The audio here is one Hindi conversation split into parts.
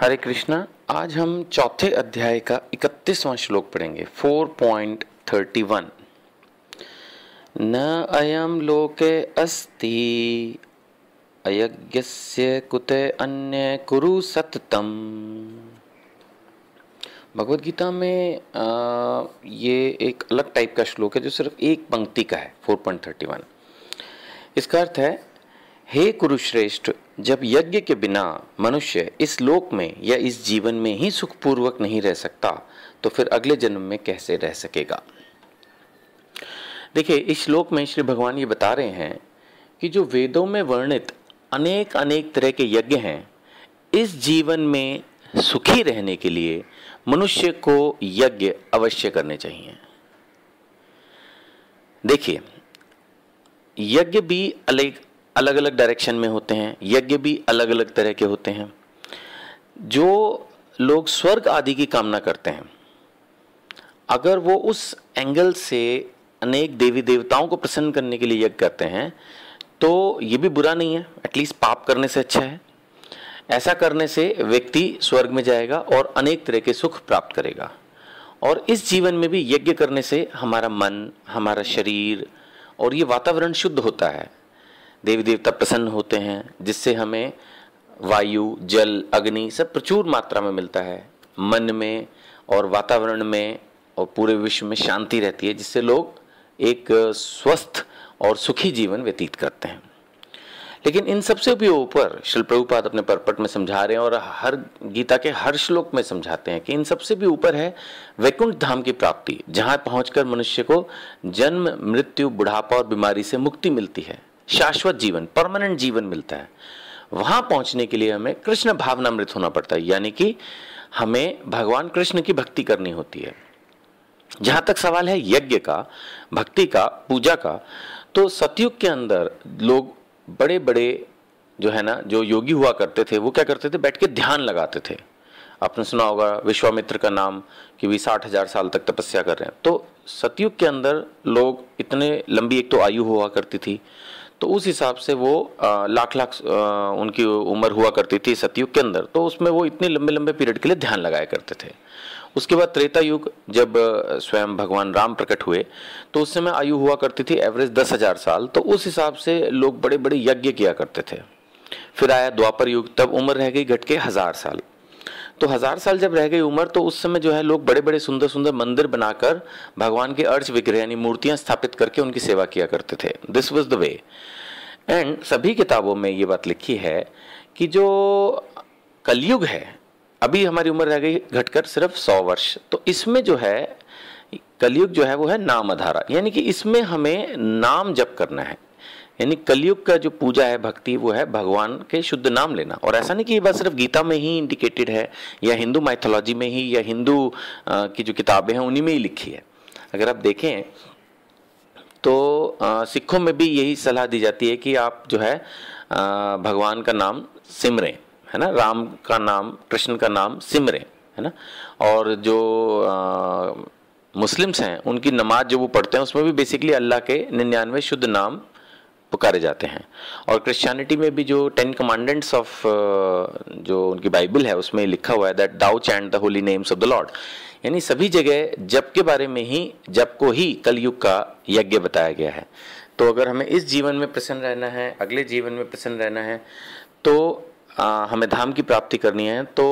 हरे कृष्णा आज हम चौथे अध्याय का इकतीसवां श्लोक पढ़ेंगे 4.31 न अयम लोके अस्ति अयज्ञस्य कुते अन्य कुरु सततम भगवत गीता में आ, ये एक अलग टाइप का श्लोक है जो सिर्फ एक पंक्ति का है 4.31 इसका अर्थ है हे कुरुश्रेष्ठ जब यज्ञ के बिना मनुष्य इस लोक में या इस जीवन में ही सुखपूर्वक नहीं रह सकता तो फिर अगले जन्म में कैसे रह सकेगा देखिए इस श्लोक में श्री भगवान ये बता रहे हैं कि जो वेदों में वर्णित अनेक अनेक तरह के यज्ञ हैं इस जीवन में सुखी रहने के लिए मनुष्य को यज्ञ अवश्य करने चाहिए देखिए यज्ञ भी अलग अलग अलग डायरेक्शन में होते हैं यज्ञ भी अलग अलग तरह के होते हैं जो लोग स्वर्ग आदि की कामना करते हैं अगर वो उस एंगल से अनेक देवी देवताओं को प्रसन्न करने के लिए यज्ञ करते हैं तो ये भी बुरा नहीं है एटलीस्ट पाप करने से अच्छा है ऐसा करने से व्यक्ति स्वर्ग में जाएगा और अनेक तरह के सुख प्राप्त करेगा और इस जीवन में भी यज्ञ करने से हमारा मन हमारा शरीर और ये वातावरण शुद्ध होता है देवी देवता प्रसन्न होते हैं जिससे हमें वायु जल अग्नि सब प्रचुर मात्रा में मिलता है मन में और वातावरण में और पूरे विश्व में शांति रहती है जिससे लोग एक स्वस्थ और सुखी जीवन व्यतीत करते हैं लेकिन इन सबसे भी ऊपर श्री प्रभुपाद अपने परपट में समझा रहे हैं और हर गीता के हर श्लोक में समझाते हैं कि इन सबसे भी ऊपर है वैकुंठ धाम की प्राप्ति जहाँ पहुँच मनुष्य को जन्म मृत्यु बुढ़ापा और बीमारी से मुक्ति मिलती है शाश्वत जीवन परमानेंट जीवन मिलता है वहां पहुंचने के लिए हमें कृष्ण भावनामृत होना पड़ता है यानी कि हमें भगवान कृष्ण की भक्ति करनी होती है जहां तक सवाल है यज्ञ का भक्ति का पूजा का तो सतयुग के अंदर लोग बड़े बड़े जो है ना जो योगी हुआ करते थे वो क्या करते थे बैठ के ध्यान लगाते थे आपने सुना होगा विश्वामित्र का नाम कि भी साठ हजार साल तक तपस्या कर रहे हैं तो सतयुग के अंदर लोग इतने लंबी एक तो आयु हुआ करती थी तो उस हिसाब से वो लाख लाख उनकी उम्र हुआ करती थी सतयुग के अंदर तो उसमें वो इतने लंबे लंबे पीरियड के लिए ध्यान लगाया करते थे उसके बाद त्रेता युग जब स्वयं भगवान राम प्रकट हुए तो उस समय आयु हुआ करती थी एवरेज दस हजार साल तो उस हिसाब से लोग बड़े बड़े यज्ञ किया करते थे फिर आया द्वापर युग तब उम्र रह गई घट के हजार साल तो हज़ार साल जब रह गई उम्र तो उस समय जो है लोग बड़े बड़े सुंदर सुंदर मंदिर बनाकर भगवान के अर्च विग्रह यानी मूर्तियां स्थापित करके उनकी सेवा किया करते थे this was the way and सभी किताबों में ये बात लिखी है कि जो कलयुग है अभी हमारी उम्र रह गई घटकर सिर्फ सौ वर्ष तो इसमें जो है कलयुग जो है वो है नाम आधारा यानी कि इसमें हमें नाम जप करना है यानी कलयुग का जो पूजा है भक्ति वो है भगवान के शुद्ध नाम लेना और ऐसा नहीं कि ये बात सिर्फ गीता में ही इंडिकेटेड है या हिंदू माइथोलॉजी में ही या हिंदू की जो किताबें हैं उन्हीं में ही लिखी है अगर आप देखें तो सिखों में भी यही सलाह दी जाती है कि आप जो है भगवान का नाम सिमरें है ना राम का नाम कृष्ण का नाम सिमरें है ना और जो मुस्लिम्स हैं उनकी नमाज जो वो पढ़ते हैं उसमें भी बेसिकली अल्लाह के निन्यानवे शुद्ध नाम पुकारे जाते हैं और क्रिश्चियनिटी में भी जो टेन कमांडेंट्स ऑफ जो उनकी बाइबल है उसमें लिखा हुआ है that thou chant the holy names of the lord यानी सभी जगह जब के बारे में ही जब को ही कलयुग का यज्ञ बताया गया है तो अगर हमें इस जीवन में प्रसन्न रहना है अगले जीवन में प्रसन्न रहना है तो हमें धाम की प्राप्ति करनी है तो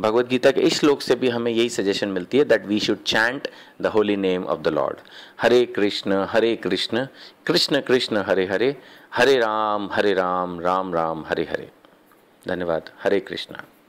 भगवत गीता के इस श्लोक से भी हमें यही सजेशन मिलती है that we should chant the holy name of the lord Hare Krishna Hare Krishna Krishna Krishna Hare Hare Hare Ram Hare Ram Ram Ram Hare Hare धन्यवाद हरे कृष्णा